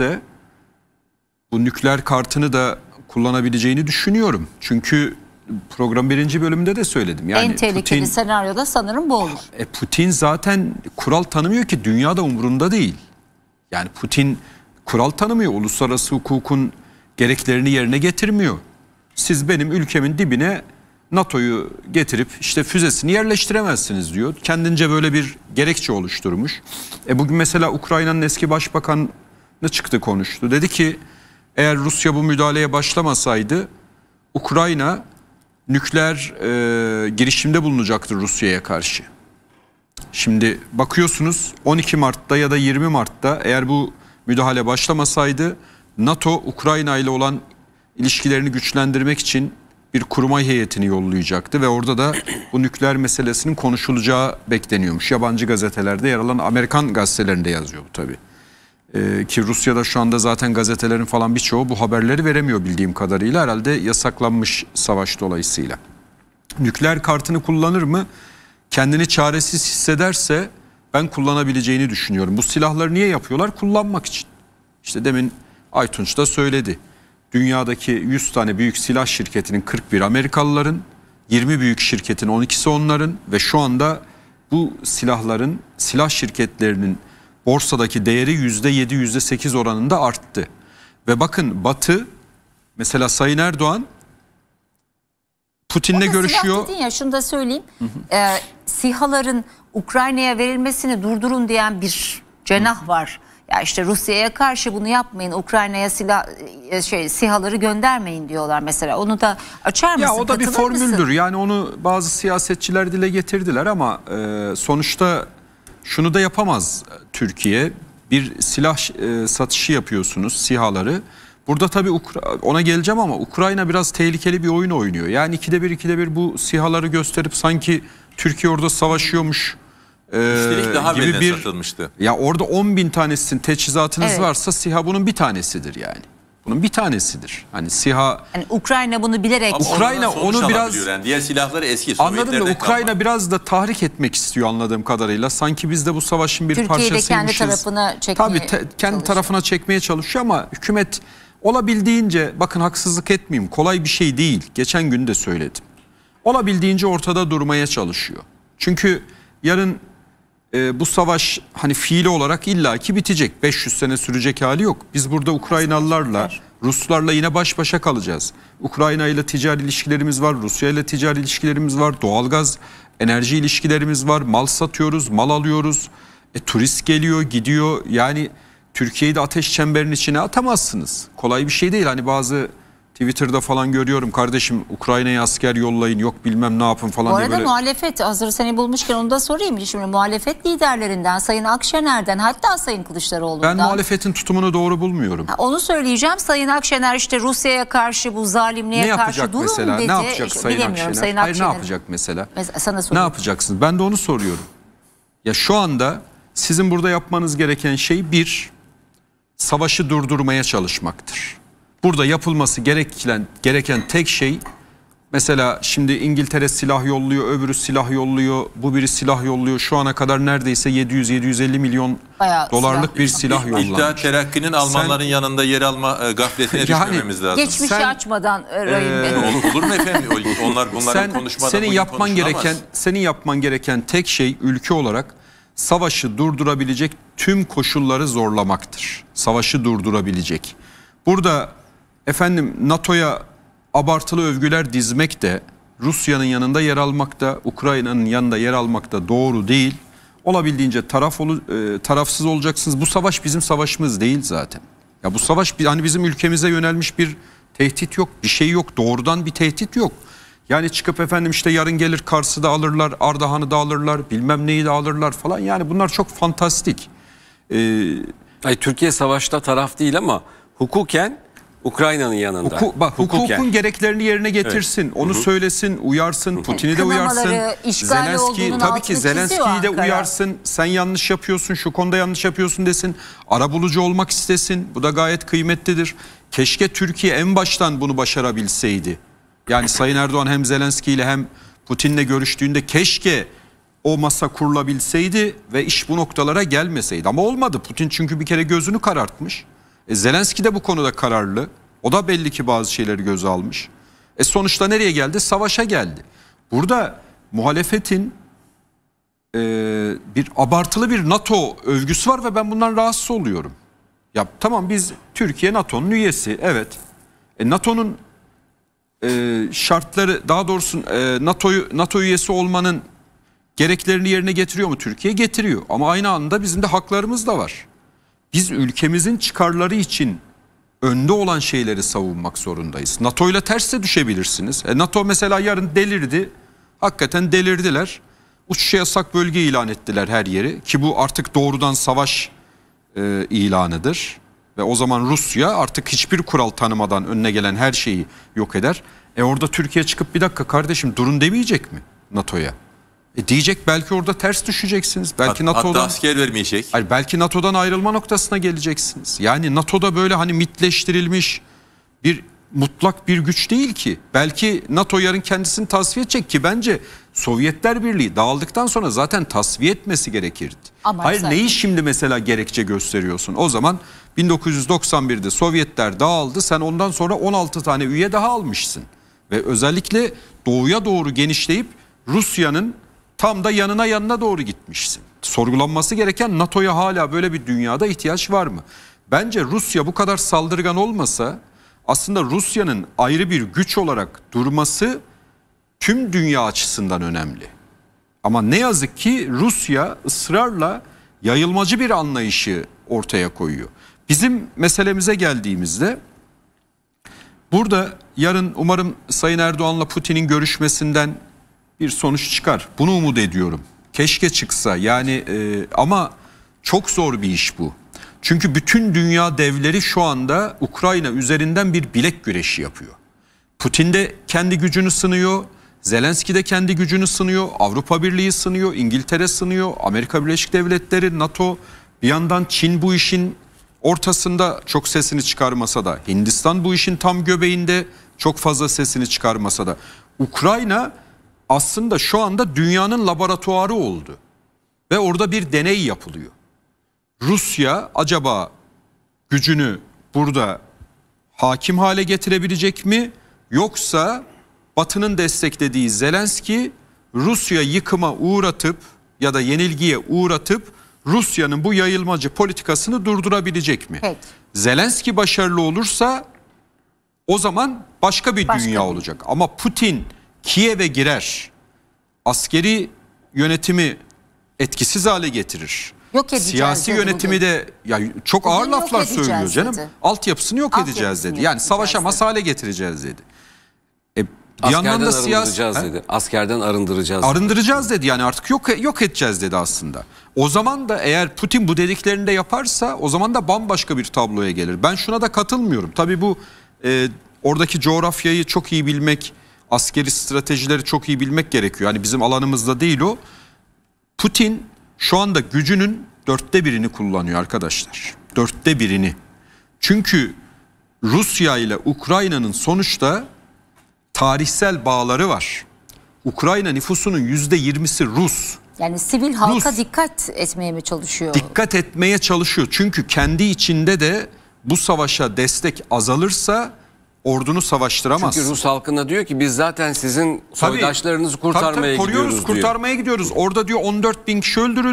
de bu nükleer kartını da kullanabileceğini düşünüyorum. Çünkü program birinci bölümünde de söyledim. Yani en tehlikeli Putin, senaryoda sanırım bu olur. E Putin zaten kural tanımıyor ki dünyada umurunda değil. Yani Putin kural tanımıyor. Uluslararası hukukun gereklerini yerine getirmiyor. Siz benim ülkemin dibine NATO'yu getirip işte füzesini yerleştiremezsiniz diyor. Kendince böyle bir gerekçe oluşturmuş. E bugün mesela Ukrayna'nın eski başbakan ne çıktı konuştu. Dedi ki eğer Rusya bu müdahaleye başlamasaydı Ukrayna nükleer e, girişimde bulunacaktır Rusya'ya karşı. Şimdi bakıyorsunuz 12 Mart'ta ya da 20 Mart'ta eğer bu müdahale başlamasaydı NATO Ukrayna ile olan ilişkilerini güçlendirmek için bir kurmay heyetini yollayacaktı ve orada da bu nükleer meselesinin konuşulacağı bekleniyormuş. Yabancı gazetelerde yer alan Amerikan gazetelerinde yazıyor bu tabii. Ee, ki Rusya'da şu anda zaten gazetelerin falan birçoğu bu haberleri veremiyor bildiğim kadarıyla. Herhalde yasaklanmış savaş dolayısıyla. Nükleer kartını kullanır mı? Kendini çaresiz hissederse ben kullanabileceğini düşünüyorum. Bu silahları niye yapıyorlar? Kullanmak için. İşte demin Aytunç da söyledi. Dünyadaki 100 tane büyük silah şirketinin 41 Amerikalıların, 20 büyük şirketin 12'si onların ve şu anda bu silahların, silah şirketlerinin borsadaki değeri %7 %8 oranında arttı. Ve bakın Batı mesela Sayın Erdoğan Putin'le görüşüyor. dedin ya şunu da söyleyeyim. Hı hı. E, ee, sihaların Ukrayna'ya verilmesini durdurun diyen bir cenah hı. var. Ya işte Rusya'ya karşı bunu yapmayın. Ukrayna'ya silah e, şey sihaları göndermeyin diyorlar mesela. Onu da açar mısın? Ya o da bir formüldür. Mısın? Yani onu bazı siyasetçiler dile getirdiler ama e, sonuçta şunu da yapamaz Türkiye bir silah e, satışı yapıyorsunuz SİHA'ları. Burada tabii Ukra ona geleceğim ama Ukrayna biraz tehlikeli bir oyun oynuyor. Yani ikide bir ikide bir bu SİHA'ları gösterip sanki Türkiye orada savaşıyormuş e, daha gibi bir satılmıştı. Ya orada 10 bin tanesinin teçhizatınız evet. varsa SİHA bunun bir tanesidir yani. Bunun bir tanesidir. Hani SİHA... Yani Ukrayna bunu bilerek... Ukrayna onu biraz... Yani diğer silahları eski Anladım da Ukrayna kalma. biraz da tahrik etmek istiyor anladığım kadarıyla. Sanki biz de bu savaşın bir Türkiye'de parçasıymışız. Türkiye'de kendi tarafına çekmeye Tabii te, kendi çalışıyor. tarafına çekmeye çalışıyor ama hükümet olabildiğince bakın haksızlık etmeyeyim kolay bir şey değil. Geçen gün de söyledim. Olabildiğince ortada durmaya çalışıyor. Çünkü yarın e, bu savaş hani fiili olarak illaki bitecek. 500 sene sürecek hali yok. Biz burada Ukraynalılarla, Ruslarla yine baş başa kalacağız. Ukrayna ile ticari ilişkilerimiz var, Rusya ile ticari ilişkilerimiz var, doğalgaz, enerji ilişkilerimiz var, mal satıyoruz, mal alıyoruz. E, turist geliyor, gidiyor. Yani Türkiye'yi de ateş çemberinin içine atamazsınız. Kolay bir şey değil. Hani bazı Twitter'da falan görüyorum kardeşim Ukrayna'ya asker yollayın yok bilmem ne yapın falan Bu diye böyle. muhalefet hazır seni bulmuşken onu da sorayım. Şimdi muhalefet liderlerinden Sayın Akşener'den hatta Sayın Kılıçdaroğlu'ndan. Ben muhalefetin tutumunu doğru bulmuyorum. Onu söyleyeceğim Sayın Akşener işte Rusya'ya karşı bu zalimliğe ne karşı yapacak mesela? dedi. Ne yapacak İşte Sayın bilemiyorum Akşener? Sayın Akşener. Hayır ne yapacak mesela? Mes- Sana Ne yapacaksınız? Ben de onu soruyorum. Ya şu anda sizin burada yapmanız gereken şey bir, savaşı durdurmaya çalışmaktır. Burada yapılması gereken, gereken tek şey mesela şimdi İngiltere silah yolluyor, öbürü silah yolluyor, bu biri silah yolluyor. Şu ana kadar neredeyse 700-750 milyon Bayağı dolarlık silah. bir silah yollanmış. İddia terakkinin Almanların Sen, yanında yer alma e, gafletine yani, düşmememiz lazım. Geçmişi Sen, açmadan e, ee, e Olur, olur mu efendim? Onlar bunların Sen, konuşmadan senin yapman gereken Senin yapman gereken tek şey ülke olarak savaşı durdurabilecek tüm koşulları zorlamaktır. Savaşı durdurabilecek. Burada efendim NATO'ya abartılı övgüler dizmek de Rusya'nın yanında yer almakta, Ukrayna'nın yanında yer almakta doğru değil. Olabildiğince taraf olu, e, tarafsız olacaksınız. Bu savaş bizim savaşımız değil zaten. Ya bu savaş hani bizim ülkemize yönelmiş bir tehdit yok, bir şey yok, doğrudan bir tehdit yok. Yani çıkıp efendim işte yarın gelir Kars'ı da alırlar, Ardahan'ı da alırlar, bilmem neyi de alırlar falan. Yani bunlar çok fantastik. Ee, Ay, Türkiye savaşta taraf değil ama hukuken Ukrayna'nın yanında. Huku, bak hukukun gereklerini yerine getirsin. Evet. Onu Hı -hı. söylesin, uyarsın, Putin'i de uyarsın. Zelenski tabii ki Zelenski'yi de uyarsın. Sen yanlış yapıyorsun, şu konuda yanlış yapıyorsun desin. Arabulucu olmak istesin. Bu da gayet kıymetlidir. Keşke Türkiye en baştan bunu başarabilseydi. Yani Sayın Erdoğan hem Zelenski ile hem Putin'le görüştüğünde keşke o masa kurulabilseydi ve iş bu noktalara gelmeseydi. Ama olmadı. Putin çünkü bir kere gözünü karartmış. E, Zelenski de bu konuda kararlı. O da belli ki bazı şeyleri göze almış. E sonuçta nereye geldi? Savaşa geldi. Burada muhalefetin e, bir abartılı bir NATO övgüsü var ve ben bundan rahatsız oluyorum. Ya tamam biz Türkiye NATO'nun üyesi evet. E, NATO'nun e, şartları daha doğrusu e, NATO'yu NATO üyesi olmanın gereklerini yerine getiriyor mu Türkiye? Getiriyor. Ama aynı anda bizim de haklarımız da var biz ülkemizin çıkarları için önde olan şeyleri savunmak zorundayız. NATO ile ters de düşebilirsiniz. E NATO mesela yarın delirdi. Hakikaten delirdiler. Uçuş yasak bölge ilan ettiler her yeri ki bu artık doğrudan savaş e, ilanıdır. Ve o zaman Rusya artık hiçbir kural tanımadan önüne gelen her şeyi yok eder. E orada Türkiye çıkıp bir dakika kardeşim durun demeyecek mi NATO'ya? E diyecek belki orada ters düşeceksiniz. Belki Hat, NATO'dan hatta asker vermeyecek. Hayır, belki NATO'dan ayrılma noktasına geleceksiniz. Yani NATO'da böyle hani mitleştirilmiş bir mutlak bir güç değil ki. Belki NATO yarın kendisini tasfiye edecek ki bence Sovyetler Birliği dağıldıktan sonra zaten tasfiye etmesi gerekirdi. Ama Hayır zaten. neyi şimdi mesela gerekçe gösteriyorsun? O zaman 1991'de Sovyetler dağıldı. Sen ondan sonra 16 tane üye daha almışsın. Ve özellikle doğuya doğru genişleyip Rusya'nın Tam da yanına yanına doğru gitmişsin. Sorgulanması gereken NATO'ya hala böyle bir dünyada ihtiyaç var mı? Bence Rusya bu kadar saldırgan olmasa aslında Rusya'nın ayrı bir güç olarak durması tüm dünya açısından önemli. Ama ne yazık ki Rusya ısrarla yayılmacı bir anlayışı ortaya koyuyor. Bizim meselemize geldiğimizde burada yarın umarım Sayın Erdoğan'la Putin'in görüşmesinden bir sonuç çıkar. Bunu umut ediyorum. Keşke çıksa yani e, ama çok zor bir iş bu. Çünkü bütün dünya devleri şu anda Ukrayna üzerinden bir bilek güreşi yapıyor. Putin de kendi gücünü sınıyor. Zelenski de kendi gücünü sınıyor. Avrupa Birliği sınıyor. İngiltere sınıyor. Amerika Birleşik Devletleri, NATO. Bir yandan Çin bu işin ortasında çok sesini çıkarmasa da. Hindistan bu işin tam göbeğinde çok fazla sesini çıkarmasa da. Ukrayna aslında şu anda dünyanın laboratuvarı oldu. Ve orada bir deney yapılıyor. Rusya acaba gücünü burada hakim hale getirebilecek mi? Yoksa Batı'nın desteklediği Zelenski Rusya yıkıma uğratıp ya da yenilgiye uğratıp Rusya'nın bu yayılmacı politikasını durdurabilecek mi? Peki. Zelenski başarılı olursa o zaman başka bir başka dünya bir... olacak. Ama Putin Kiev'e girer. Askeri yönetimi etkisiz hale getirir. Yok edeceğiz Siyasi dedi yönetimi de ya çok Bugün ağır laflar söylüyor canım. Dedi. Altyapısını yok Altyapısını edeceğiz dedi. Yok yani savaşamaz hale getireceğiz dedi. E, bir Askerden da siyasi dedi. Askerden arındıracağız. Arındıracağız dedi. dedi. Yani artık yok yok edeceğiz dedi aslında. O zaman da eğer Putin bu dediklerini de yaparsa o zaman da bambaşka bir tabloya gelir. Ben şuna da katılmıyorum. Tabii bu e, oradaki coğrafyayı çok iyi bilmek askeri stratejileri çok iyi bilmek gerekiyor. Yani bizim alanımızda değil o. Putin şu anda gücünün dörtte birini kullanıyor arkadaşlar. Dörtte birini. Çünkü Rusya ile Ukrayna'nın sonuçta tarihsel bağları var. Ukrayna nüfusunun yüzde yirmisi Rus. Yani sivil halka Rus. dikkat etmeye mi çalışıyor? Dikkat etmeye çalışıyor. Çünkü kendi içinde de bu savaşa destek azalırsa ordunu savaştıramaz. Çünkü Rus halkına diyor ki biz zaten sizin soydaşlarınızı kurtarmaya tabii, tabii, koruyoruz, gidiyoruz diyor. kurtarmaya gidiyoruz. Orada diyor 14 bin kişi öldürüldü.